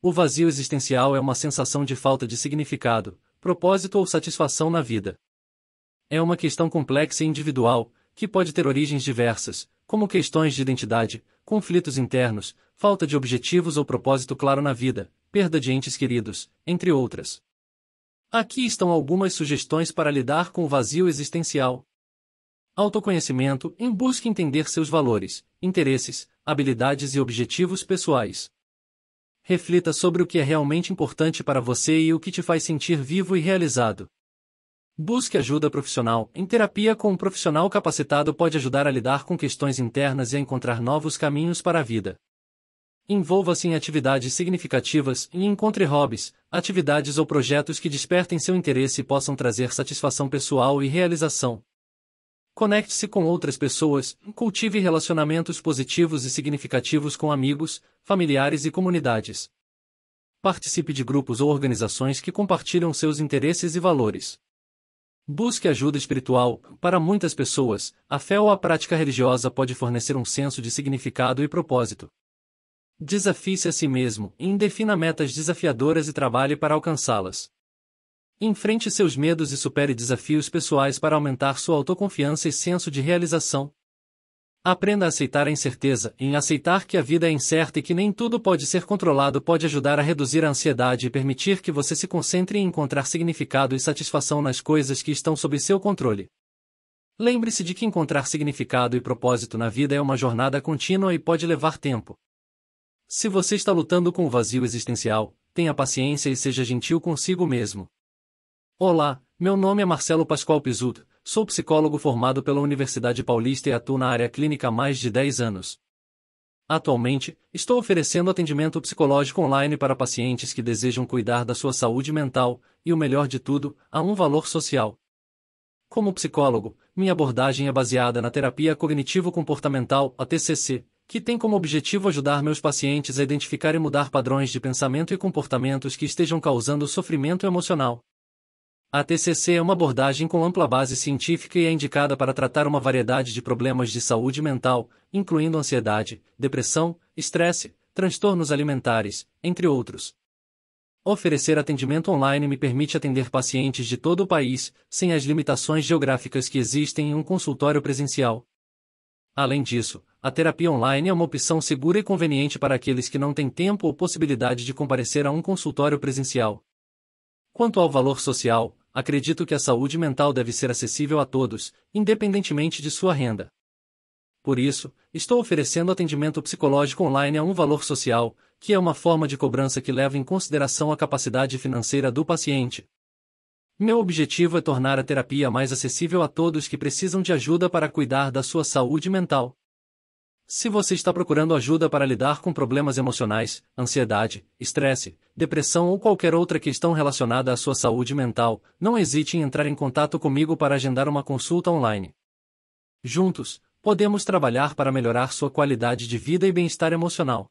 O vazio existencial é uma sensação de falta de significado, propósito ou satisfação na vida. É uma questão complexa e individual, que pode ter origens diversas, como questões de identidade, conflitos internos, falta de objetivos ou propósito claro na vida, perda de entes queridos, entre outras. Aqui estão algumas sugestões para lidar com o vazio existencial. Autoconhecimento em busca entender seus valores, interesses, habilidades e objetivos pessoais reflita sobre o que é realmente importante para você e o que te faz sentir vivo e realizado. Busque ajuda profissional. Em terapia com um profissional capacitado pode ajudar a lidar com questões internas e a encontrar novos caminhos para a vida. Envolva-se em atividades significativas e encontre hobbies, atividades ou projetos que despertem seu interesse e possam trazer satisfação pessoal e realização. Conecte-se com outras pessoas, cultive relacionamentos positivos e significativos com amigos, familiares e comunidades. Participe de grupos ou organizações que compartilham seus interesses e valores. Busque ajuda espiritual. Para muitas pessoas, a fé ou a prática religiosa pode fornecer um senso de significado e propósito. Desafie-se a si mesmo, e indefina metas desafiadoras e trabalhe para alcançá-las. Enfrente seus medos e supere desafios pessoais para aumentar sua autoconfiança e senso de realização. Aprenda a aceitar a incerteza, em aceitar que a vida é incerta e que nem tudo pode ser controlado pode ajudar a reduzir a ansiedade e permitir que você se concentre em encontrar significado e satisfação nas coisas que estão sob seu controle. Lembre-se de que encontrar significado e propósito na vida é uma jornada contínua e pode levar tempo. Se você está lutando com o vazio existencial, tenha paciência e seja gentil consigo mesmo. Olá, meu nome é Marcelo Pascoal Pizzuto, sou psicólogo formado pela Universidade Paulista e atuo na área clínica há mais de 10 anos. Atualmente, estou oferecendo atendimento psicológico online para pacientes que desejam cuidar da sua saúde mental e, o melhor de tudo, a um valor social. Como psicólogo, minha abordagem é baseada na terapia cognitivo-comportamental, a TCC, que tem como objetivo ajudar meus pacientes a identificar e mudar padrões de pensamento e comportamentos que estejam causando sofrimento emocional. A TCC é uma abordagem com ampla base científica e é indicada para tratar uma variedade de problemas de saúde mental, incluindo ansiedade, depressão, estresse, transtornos alimentares, entre outros. Oferecer atendimento online me permite atender pacientes de todo o país, sem as limitações geográficas que existem em um consultório presencial. Além disso, a terapia online é uma opção segura e conveniente para aqueles que não têm tempo ou possibilidade de comparecer a um consultório presencial. Quanto ao valor social, acredito que a saúde mental deve ser acessível a todos, independentemente de sua renda. Por isso, estou oferecendo atendimento psicológico online a um valor social, que é uma forma de cobrança que leva em consideração a capacidade financeira do paciente. Meu objetivo é tornar a terapia mais acessível a todos que precisam de ajuda para cuidar da sua saúde mental. Se você está procurando ajuda para lidar com problemas emocionais, ansiedade, estresse, depressão ou qualquer outra questão relacionada à sua saúde mental, não hesite em entrar em contato comigo para agendar uma consulta online. Juntos, podemos trabalhar para melhorar sua qualidade de vida e bem-estar emocional.